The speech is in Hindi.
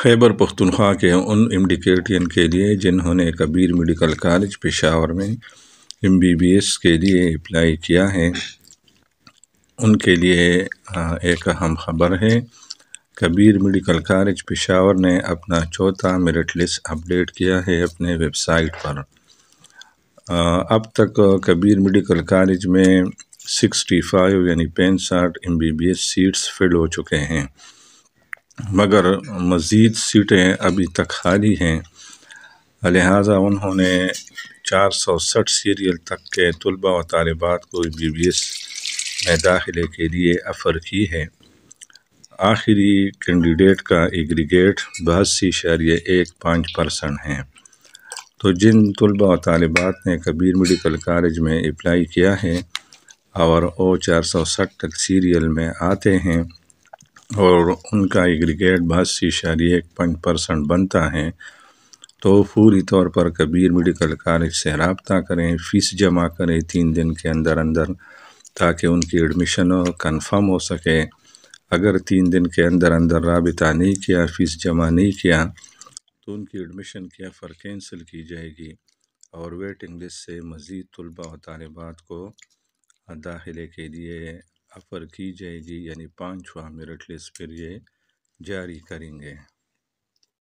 खैबर पख्तनख्वा के उन एमडिकेटियन के लिए जिन्होंने कबीर मेडिकल कॉलेज पेशावर में एम बी बी एस के लिए अप्लाई किया है उनके लिए एक अहम खबर है कबीर मेडिकल कॉलेज पेशावर ने अपना चौथा मेरिट लिस्ट अपडेट किया है अपने वेबसाइट पर अब तक कबीर मेडिकल कॉलेज में सिक्सटी फाइव यानी पैंसठ M B B S seats fill हो चुके हैं मगर मज़ीद सीटें अभी तक खाली हैं लिहाजा उन्होंने चार सौ सठ सीरियल तक के तलबा व तलबात को बी बी एस में दाखिले के लिए अफ़र की है आखिरी कैंडिडेट का एग्रीगेट बहसी शरिय एक पाँच परसेंट हैं तो जिन तलबा व तलबात ने कबीर मेडिकल कॉलेज में अप्लाई किया है और ओ चार सौ सठ तक सीरियल में आते हैं और उनका एग्रीगेट बहत्तर इशारिया एक परसेंट बनता है तो फूरी तौर पर कबीर मेडिकल कॉलेज से रबता करें फ़ीस जमा करें तीन दिन के अंदर अंदर ताकि उनकी एडमिशन कन्फर्म हो सके अगर तीन दिन के अंदर अंदर रबता नहीं किया फ़ीस जमा नहीं किया तो उनकी एडमिशन की ऑफ़र कैंसिल की जाएगी और वेटिंग लिस्ट से मज़ीद तलबा व तलबात को दाखिले के लिए ऑफ़र की जाएगी यानी पाँचवा मेरिट लिस्ट फिर ये जारी करेंगे